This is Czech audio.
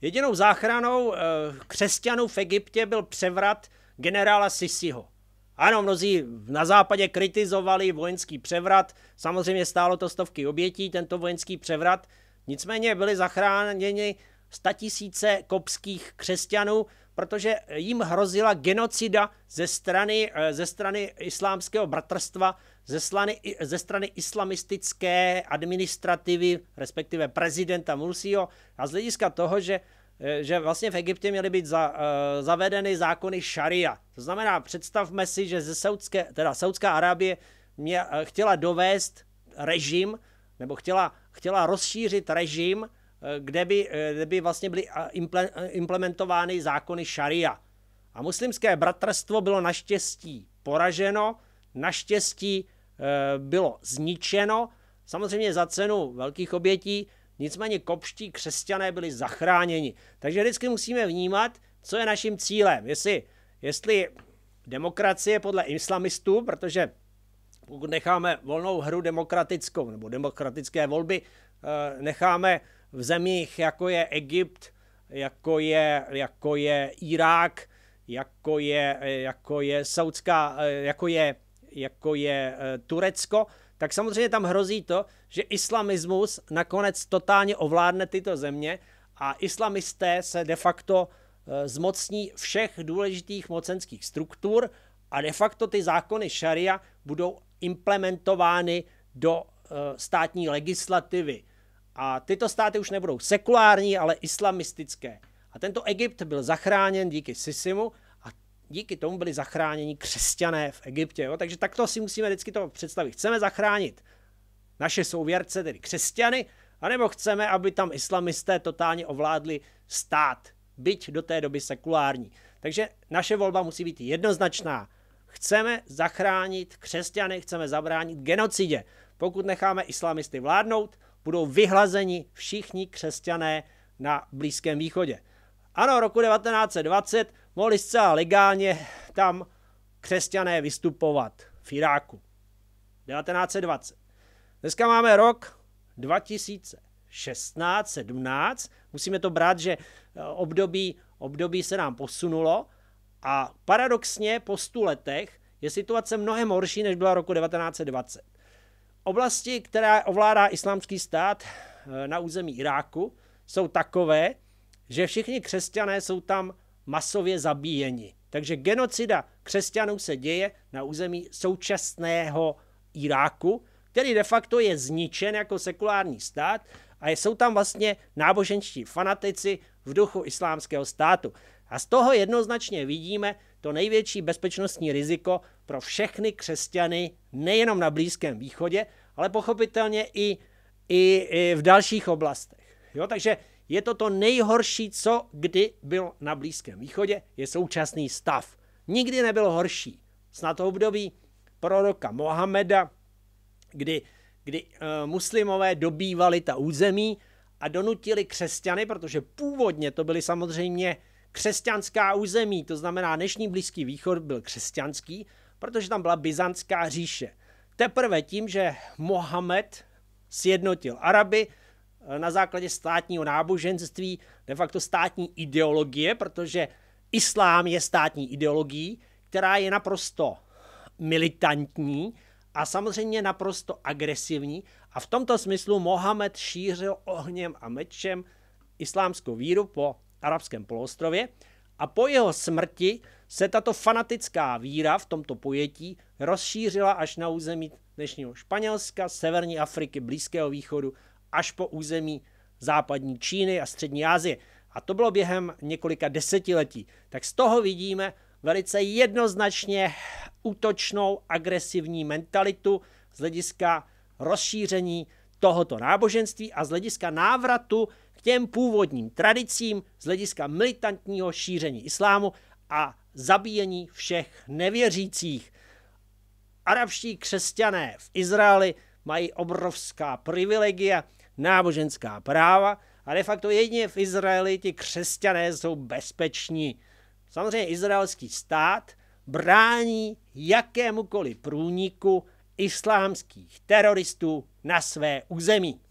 Jedinou záchranou eh, křesťanů v Egyptě byl převrat generála Sisiho. Ano, mnozí na západě kritizovali vojenský převrat, samozřejmě stálo to stovky obětí, tento vojenský převrat, nicméně byly zachráněni statisíce kopských křesťanů, protože jim hrozila genocida ze strany, eh, ze strany islámského bratrstva, ze, slany, ze strany islamistické administrativy, respektive prezidenta Mursího a z hlediska toho, že eh, že vlastně v Egyptě měly být za, eh, zavedeny zákony šaria. To znamená, představme si, že ze Saudské, teda Saudská Arábie mě, chtěla dovést režim, nebo chtěla, chtěla rozšířit režim, kde by, eh, kde by vlastně byly eh, eh, implementovány zákony šaria. A muslimské bratrstvo bylo naštěstí poraženo, naštěstí bylo zničeno, samozřejmě za cenu velkých obětí, nicméně kopští křesťané byli zachráněni. Takže vždycky musíme vnímat, co je naším cílem. Jestli, jestli demokracie podle islamistů, protože pokud necháme volnou hru demokratickou nebo demokratické volby, necháme v zemích, jako je Egypt, jako je, jako je Irák, jako je, jako je Saudská, jako je, jako je eh, Turecko, tak samozřejmě tam hrozí to, že islamismus nakonec totálně ovládne tyto země a islamisté se de facto eh, zmocní všech důležitých mocenských struktur a de facto ty zákony šaria budou implementovány do eh, státní legislativy. A tyto státy už nebudou sekulární, ale islamistické. A tento Egypt byl zachráněn díky Sisimu a díky tomu byli zachráněni křesťané v Egyptě. Jo? Takže takto si musíme vždycky to představit. Chceme zachránit naše souvěrce, tedy křesťany, anebo chceme, aby tam islamisté totálně ovládli stát, byť do té doby sekulární. Takže naše volba musí být jednoznačná. Chceme zachránit křesťany, chceme zabránit genocidě. Pokud necháme islamisty vládnout, budou vyhlazeni všichni křesťané na Blízkém východě. Ano, roku 1920 mohli zcela legálně tam křesťané vystupovat v Iráku. 1920. Dneska máme rok 2016, 17. Musíme to brát, že eh, období, období se nám posunulo a paradoxně po stu letech je situace mnohem horší, než byla roku 1920 oblasti, která ovládá islámský stát eh, na území Iráku, jsou takové, že všichni křesťané jsou tam masově zabíjeni. Takže genocida křesťanů se děje na území současného Iráku, který de facto je zničen jako sekulární stát a jsou tam vlastně náboženští fanatici v duchu islámského státu. A z toho jednoznačně vidíme to největší bezpečnostní riziko pro všechny křesťany nejenom na Blízkém východě, ale pochopitelně i, i, i v dalších oblastech. Jo, takže je to to nejhorší, co kdy bylo na Blízkém východě, je současný stav. Nikdy nebyl horší. Snad období proroka Mohameda, kdy, kdy eh, muslimové dobývali ta území a donutili křesťany, protože původně to byli samozřejmě křesťanská území, to znamená dnešní Blízký východ byl křesťanský, protože tam byla byzantská říše. Teprve tím, že Mohamed sjednotil Araby eh, na základě státního náboženství, de facto státní ideologie, protože islám je státní ideologií, která je naprosto militantní a samozřejmě naprosto agresivní a v tomto smyslu Mohamed šířil ohněm a mečem islámskou víru po arabském poloostrově a po jeho smrti se tato fanatická víra v tomto pojetí rozšířila až na území dnešního Španělska, severní Afriky, Blízkého východu, až po území západní Číny a střední Asie. A to bylo během několika desetiletí. Tak z toho vidíme velice jednoznačně útočnou agresivní mentalitu z hlediska rozšíření tohoto náboženství a z hlediska návratu těm původním tradicím z hlediska militantního šíření islámu a zabíjení všech nevěřících. Arabští křesťané v Izraeli mají obrovská privilegia, náboženská práva a de facto jedině v Izraeli ti křesťané jsou bezpeční. Samozřejmě izraelský stát brání jakémukoliv průniku islámských teroristů na své území.